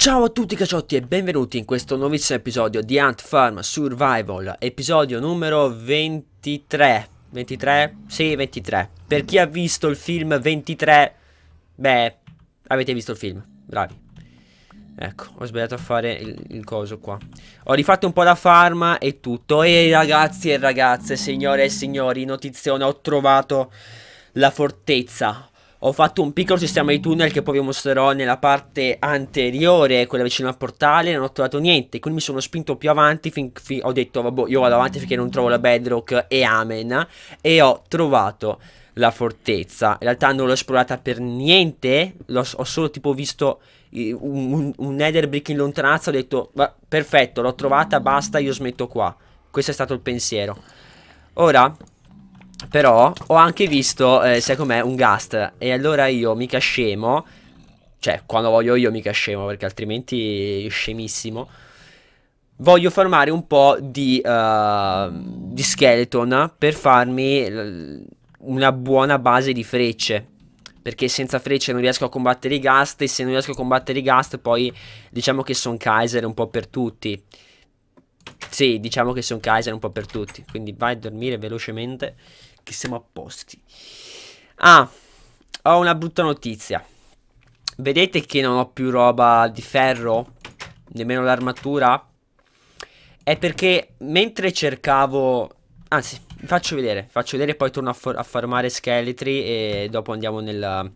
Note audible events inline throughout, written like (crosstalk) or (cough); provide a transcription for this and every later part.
Ciao a tutti cacciotti e benvenuti in questo nuovissimo episodio di Ant Farm Survival, episodio numero 23. 23? Sì, 23. Per chi ha visto il film 23, beh, avete visto il film, bravi. Ecco, ho sbagliato a fare il, il coso qua. Ho rifatto un po' la farm e tutto. E ragazzi e ragazze, signore e signori, notizione, ho trovato la fortezza ho fatto un piccolo sistema di tunnel che poi vi mostrerò nella parte anteriore, quella vicino al portale, non ho trovato niente, quindi mi sono spinto più avanti, fin, fin, ho detto vabbè io vado avanti finché non trovo la bedrock e amen, e ho trovato la fortezza. In realtà non l'ho esplorata per niente, ho, ho solo tipo visto un, un, un nether brick in lontananza, ho detto va, perfetto, l'ho trovata, basta, io smetto qua. Questo è stato il pensiero. Ora però ho anche visto, eh, secondo me, un gast. E allora io, mica scemo. Cioè, quando voglio io, mica scemo, perché altrimenti scemissimo. Voglio farmare un po' di, uh, di skeleton per farmi una buona base di frecce. Perché senza frecce non riesco a combattere i gast. E se non riesco a combattere i gast, poi diciamo che sono Kaiser un po' per tutti. Sì, diciamo che sono Kaiser un po' per tutti. Quindi vai a dormire velocemente, che siamo a posti. Ah, ho una brutta notizia. Vedete che non ho più roba di ferro? Nemmeno l'armatura? È perché mentre cercavo... Anzi, vi faccio vedere. Faccio vedere poi torno a, a farmare scheletri e dopo andiamo nel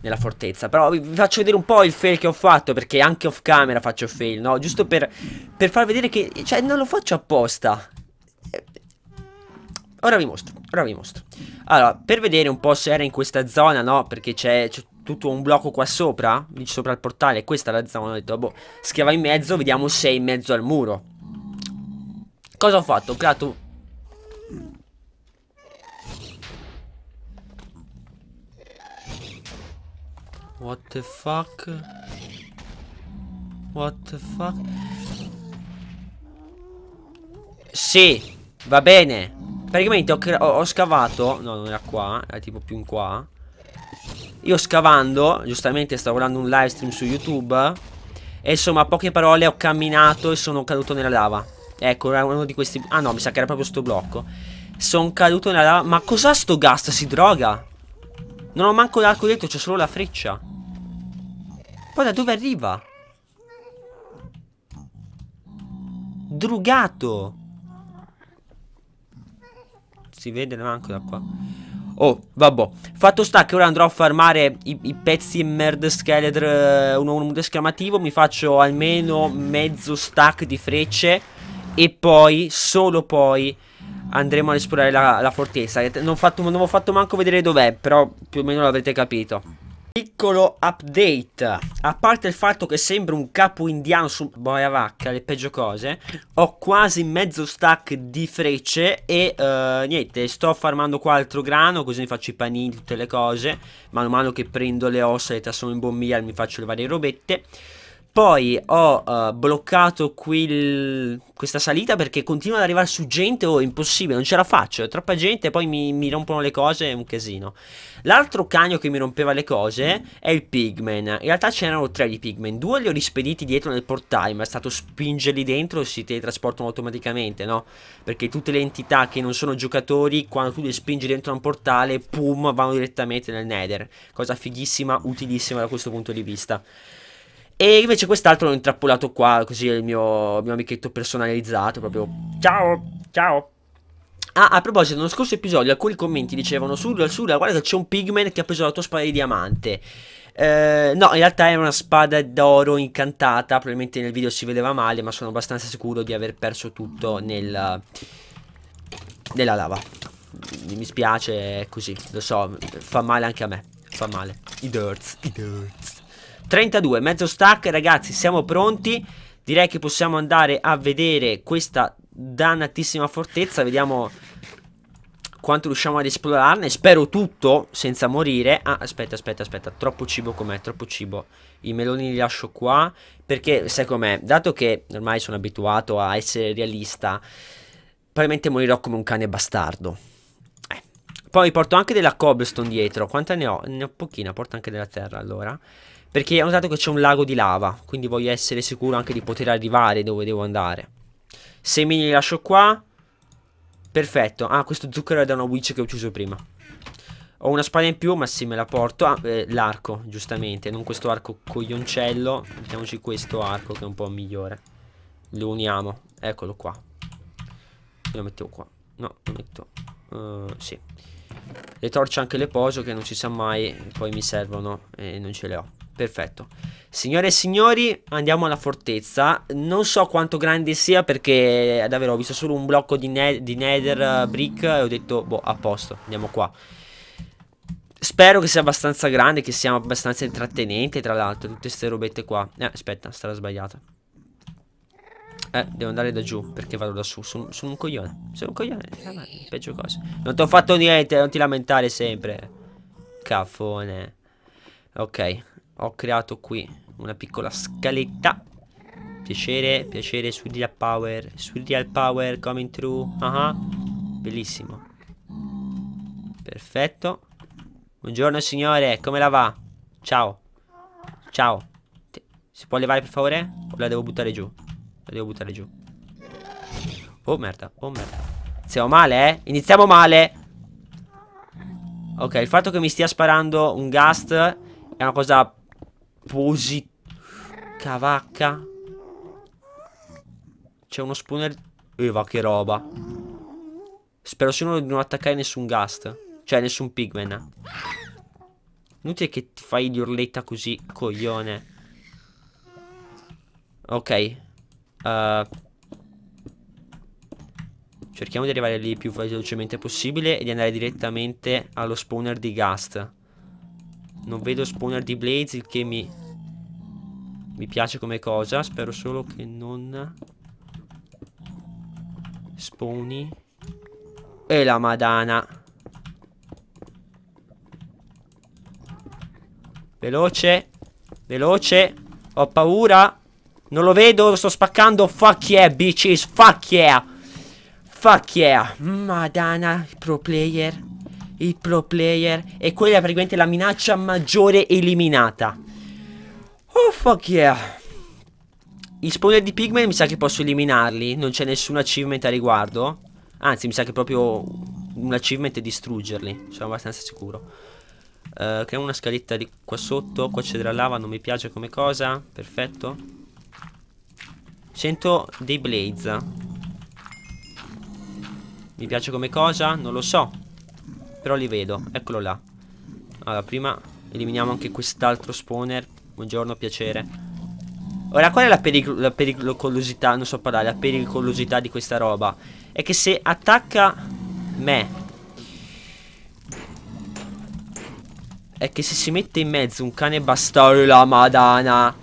nella fortezza. Però vi faccio vedere un po' il fail che ho fatto, perché anche off camera faccio fail, no? Giusto per, per far vedere che, cioè, non lo faccio apposta. Eh, ora vi mostro, ora vi mostro. Allora, per vedere un po' se era in questa zona, no? Perché c'è tutto un blocco qua sopra, lì sopra il portale, questa è la zona, ho detto, boh, schiava in mezzo, vediamo se è in mezzo al muro. Cosa ho fatto? Ho creato What the fuck? What the fuck? Sì, va bene. Praticamente ho, ho scavato, no non era qua, era tipo più in qua. Io scavando, giustamente stavo guardando un live stream su YouTube. E insomma, a poche parole ho camminato e sono caduto nella lava. Ecco, era uno di questi... Ah no, mi sa che era proprio sto blocco. Sono caduto nella lava. Ma cos'ha sto gas? Si droga? Non ho manco l'arco dietro, c'è solo la freccia. Poi da dove arriva? Drugato Si vede manco da qua Oh, vabbè. Fatto sta che ora andrò a farmare i, i pezzi merda scheletro. 1 1 esclamativo. Mi faccio almeno mezzo stack di frecce. E poi, solo poi, andremo ad esplorare la, la fortezza. Non, fatto, non ho fatto manco vedere dov'è, però più o meno l'avrete capito. Piccolo update, a parte il fatto che sembra un capo indiano su boia vacca, le peggio cose, ho quasi mezzo stack di frecce e uh, niente, sto farmando qua altro grano così mi faccio i panini, tutte le cose, man mano che prendo le ossa, e le trasformo in bombigliere, mi faccio le varie robette. Poi ho uh, bloccato qui il... questa salita perché continua ad arrivare su gente, oh impossibile, non ce la faccio, è troppa gente poi mi, mi rompono le cose, è un casino. L'altro cagno che mi rompeva le cose mm. è il pigman, in realtà ce n'erano tre di pigman, due li ho rispediti dietro nel portale, ma è stato spingerli dentro e si teletrasportano automaticamente, no? Perché tutte le entità che non sono giocatori, quando tu le spingi dentro un portale, pum, vanno direttamente nel nether, cosa fighissima, utilissima da questo punto di vista. E invece quest'altro l'ho intrappolato qua, così è il mio, mio amichetto personalizzato, proprio... Ciao, ciao. Ah, a proposito, nello scorso episodio alcuni commenti dicevano Surla, Surla, guarda che c'è un pigman che ha preso la tua spada di diamante. Eh, no, in realtà era una spada d'oro incantata, probabilmente nel video si vedeva male, ma sono abbastanza sicuro di aver perso tutto nel, nella lava. Mi spiace, è così, lo so, fa male anche a me, fa male. I dirts, i dirts. 32, mezzo stack, ragazzi, siamo pronti. Direi che possiamo andare a vedere questa dannatissima fortezza. Vediamo quanto riusciamo ad esplorarne. Spero tutto senza morire. Ah, aspetta, aspetta, aspetta. Troppo cibo com'è, troppo cibo. I meloni li lascio qua. Perché, sai com'è? Dato che ormai sono abituato a essere realista, probabilmente morirò come un cane bastardo. Eh. Poi porto anche della cobblestone dietro. Quanta ne ho? Ne ho pochina. Porto anche della terra, allora. Perché ho notato che c'è un lago di lava, quindi voglio essere sicuro anche di poter arrivare dove devo andare. Semini li lascio qua. Perfetto. Ah, questo zucchero è da una witch che ho ucciso prima. Ho una spada in più, ma sì, me la porto. Ah, eh, l'arco, giustamente. Non questo arco coglioncello. Mettiamoci questo arco che è un po' migliore. Lo uniamo. Eccolo qua. Lo metto qua. No, lo metto. Uh, sì. Le torce anche le poso che non si sa mai. Poi mi servono e non ce le ho. Perfetto. Signore e signori, andiamo alla fortezza. Non so quanto grande sia perché eh, davvero ho visto solo un blocco di, ne di nether eh, brick e ho detto, boh, a posto, andiamo qua. Spero che sia abbastanza grande, che sia abbastanza intrattenente, tra l'altro, tutte queste robette qua. Eh, aspetta, sarà sbagliata. Eh, devo andare da giù perché vado da su. Sono, sono un coglione. Sono un coglione. Eh, peggio cosa. Non ti ho fatto niente, non ti lamentare sempre. Caffone. Ok ho creato qui una piccola scaletta piacere, piacere surreal power surreal power coming through uh ah, -huh. Ah. bellissimo perfetto buongiorno signore, come la va? ciao ciao si può levare per favore? o la devo buttare giù? la devo buttare giù oh merda, oh merda iniziamo male eh, iniziamo male ok, il fatto che mi stia sparando un ghast è una cosa Posi... Cavacca. C'è uno spooner... Eva, che roba. Spero solo di non attaccare nessun gast. Cioè, nessun pigman. Inutile che ti fai urletta così, coglione. Ok. Uh, cerchiamo di arrivare lì più velocemente possibile e di andare direttamente allo spawner di Gast. Non vedo spawner di Blaze, il che mi... Mi piace come cosa. Spero solo che non... Spawni. E la madana. Veloce. Veloce. Ho paura. Non lo vedo, sto spaccando. Fuck yeah, bitches. Fuck yeah. Fuck yeah. Madonna, pro player il pro player e quella è praticamente la minaccia maggiore eliminata. Oh fuck yeah. Gli spawner di pigmen mi sa che posso eliminarli, non c'è nessun achievement a riguardo. Anzi, mi sa che proprio un achievement è distruggerli, sono abbastanza sicuro. Uh, eh, creiamo una scaletta di qua sotto, qua c'è della lava, non mi piace come cosa, perfetto. Sento dei blaze. Mi piace come cosa? Non lo so. Però li vedo, eccolo là Allora, prima eliminiamo anche quest'altro spawner Buongiorno, piacere Ora, qual è la, peric la pericolosità Non so parlare, la pericolosità di questa roba È che se attacca me È che se si mette in mezzo un cane bastardo la madana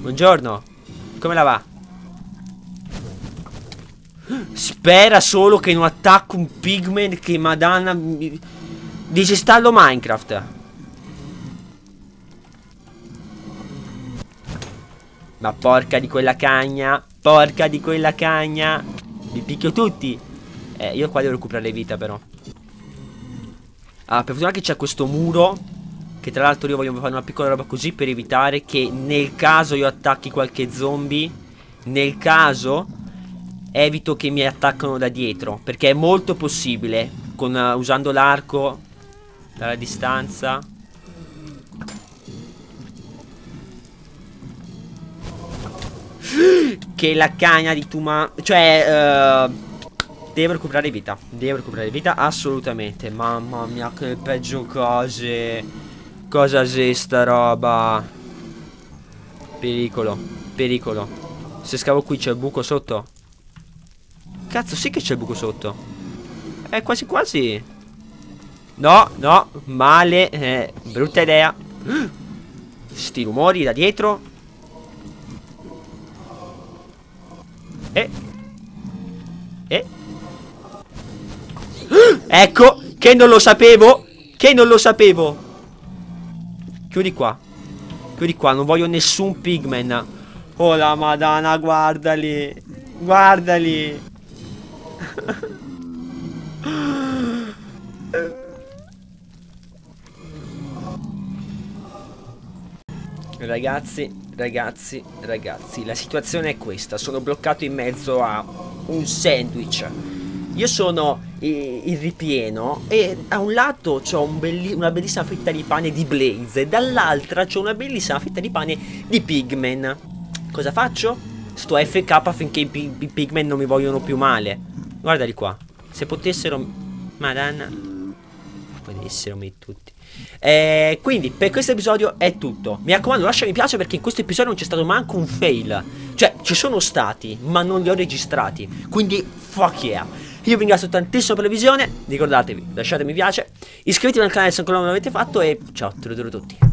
Buongiorno Come la va? Spera solo che non attacco un pigment che madonna... Mi... Disinstallo Minecraft. Ma porca di quella cagna. Porca di quella cagna. Vi picchio tutti. Eh, io qua devo recuperare vita però. Ah, per fortuna che c'è questo muro. Che tra l'altro io voglio fare una piccola roba così per evitare che nel caso io attacchi qualche zombie. Nel caso evito che mi attaccano da dietro perché è molto possibile con, uh, usando l'arco dalla distanza che la cagna di Tuma cioè uh, Devo recuperare vita Devo recuperare vita assolutamente Mamma mia che peggio cose Cosa c'è sta roba Pericolo Pericolo Se scavo qui c'è il buco sotto Cazzo, sì che c'è il buco sotto. È quasi quasi. No, no, male. Eh, brutta idea. (gasps) Sti rumori da dietro. Eh. Eh. (gasps) Ecco, che non lo sapevo. Che non lo sapevo. Chiudi qua. Chiudi qua, non voglio nessun pigman. Oh la madonna, guardali. Guardali. Ragazzi, ragazzi, ragazzi, la situazione è questa. Sono bloccato in mezzo a un sandwich. Io sono eh, il ripieno e a un lato ho un belli una bellissima fetta di pane di Blaze e dall'altra c'ho una bellissima fetta di pane di Pigman. Cosa faccio? Sto FK finché i, i Pigman non mi vogliono più male. Guarda di qua. Se potessero... Madonna. Potessero me tutti. Eh, quindi per questo episodio è tutto. Mi raccomando, lasciami mi piace perché in questo episodio non c'è stato manco un fail. Cioè, ci sono stati, ma non li ho registrati. Quindi, fuck yeah. Io vi ringrazio tantissimo per la visione. Ricordatevi, lasciatemi mi piace. Iscrivetevi al canale se ancora non l'avete fatto. E ciao, te lo a tutti.